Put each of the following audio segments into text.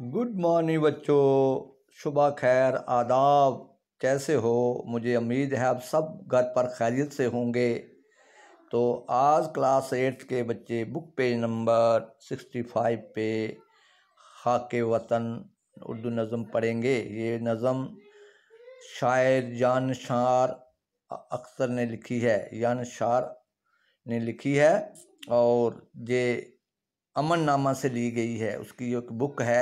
good morning बच्चों सुबह खैर आदाब कैसे हो मुझे उम्मीद है आप सब घर पर खैरियत से होंगे तो आज क्लास एट्थ के बच्चे book page number sixty five पे खाक वतन उर्दू नज़म पढ़ेंगे ये नज़म शायर जान शार अक्सर ने लिखी है जान शार ने लिखी है और ये अमन नामा से ली गई है उसकी जो बुक है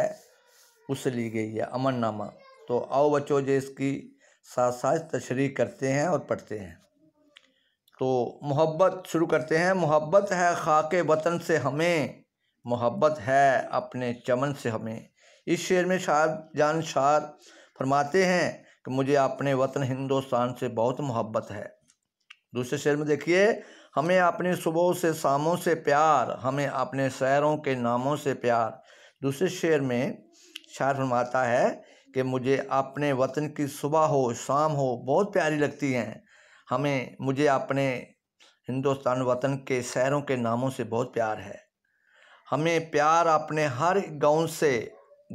उससे ली गई है अमरनामा तो आओ बच्चों जो इसकी साथ साथ तशरी करते हैं और पढ़ते हैं तो मोहब्बत शुरू करते हैं मोहब्बत है खाक वतन से हमें मोहब्बत है अपने चमन से हमें इस शेर में शाह जान शार फरमाते हैं कि मुझे अपने वतन हिंदुस्तान से बहुत मोहब्बत है दूसरे शेर में देखिए हमें अपने सुबह से शामों से प्यार हमें अपने शहरों के नामों से प्यार दूसरे शेर में शायर फरमाता है कि मुझे अपने वतन की सुबह हो शाम हो बहुत प्यारी लगती हैं हमें मुझे अपने हिंदुस्तान वतन के शहरों के नामों से बहुत प्यार है हमें प्यार अपने हर गांव से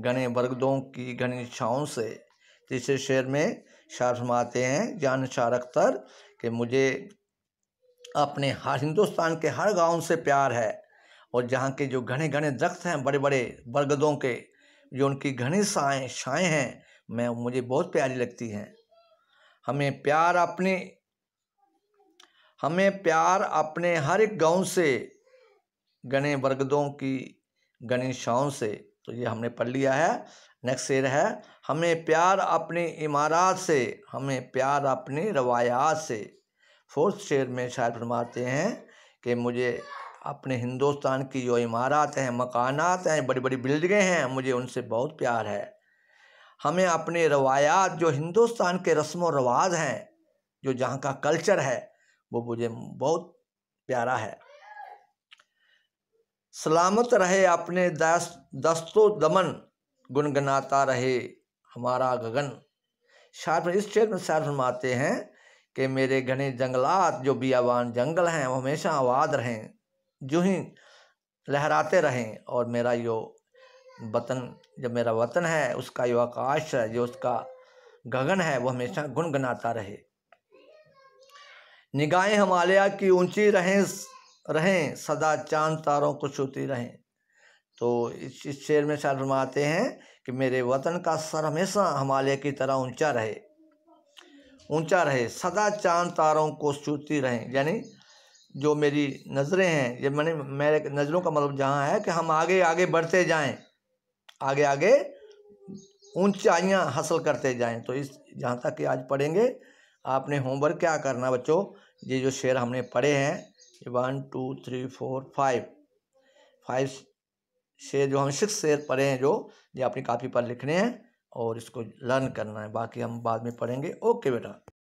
घने बरगदों की घनी छाओं से तीसरे शेर में शार फरमाते हैं जान शार अख्तर कि मुझे अपने हर हिंदुस्तान के हर गांव से प्यार है और जहाँ के जो घने घने दरख्त हैं बड़े बड़े बरगदों के जो उनकी घनी साएँ छाएँ हैं मैं मुझे बहुत प्यारी लगती हैं हमें प्यार अपने हमें प्यार अपने हर एक गांव से गणे वर्गदों की गणेशाओं से तो ये हमने पढ़ लिया है नेक्स्ट शेर है हमें प्यार अपनी इमारत से हमें प्यार अपनी रवायात से फोर्थ शेर में शायद फरमाते हैं कि मुझे अपने हिंदुस्तान की जो इमारत हैं मकानात हैं बड़ी बड़ी बिल्डिंगें हैं मुझे उनसे बहुत प्यार है हमें अपने रवायात जो हिंदुस्तान के रस्म व रवाज हैं जो जहाँ का कल्चर है वो मुझे बहुत प्यारा है सलामत रहे अपने दस दस्तो दमन गुनगुनाता रहे हमारा गगन शायर इस क्षेत्र में शायर फरमाते हैं कि मेरे घने जंगलात जो बियाबान जंगल हैं वो हमेशा आबाद रहें जो ही लहराते रहें और मेरा यो वतन जब मेरा वतन है उसका यो आकाश है जो उसका गगन है वो हमेशा गुनगुनाता रहे निगाहें हमालिया की ऊंची रहें रहें सदा चांद तारों को छूती रहें तो इस, इस शेर में शायद फरमाते हैं कि मेरे वतन का सर हमेशा हमालय की तरह ऊंचा रहे ऊंचा रहे सदा चांद तारों को छूती रहें यानी जो मेरी नज़रें हैं ये मैंने मेरे नज़रों का मतलब जहाँ है कि हम आगे आगे बढ़ते जाएं आगे आगे ऊंचाइयाँ हासिल करते जाएं तो इस जहाँ तक कि आज पढ़ेंगे आपने होमवर्क क्या करना बच्चों ये जो शेर हमने पढ़े हैं one two three four five five शेर जो हम सिक्स शेर पढ़े हैं जो ये अपनी कापी पर लिखने हैं और इसको लर्न करना है बाकी हम बाद में पढ़ेंगे ओके बेटा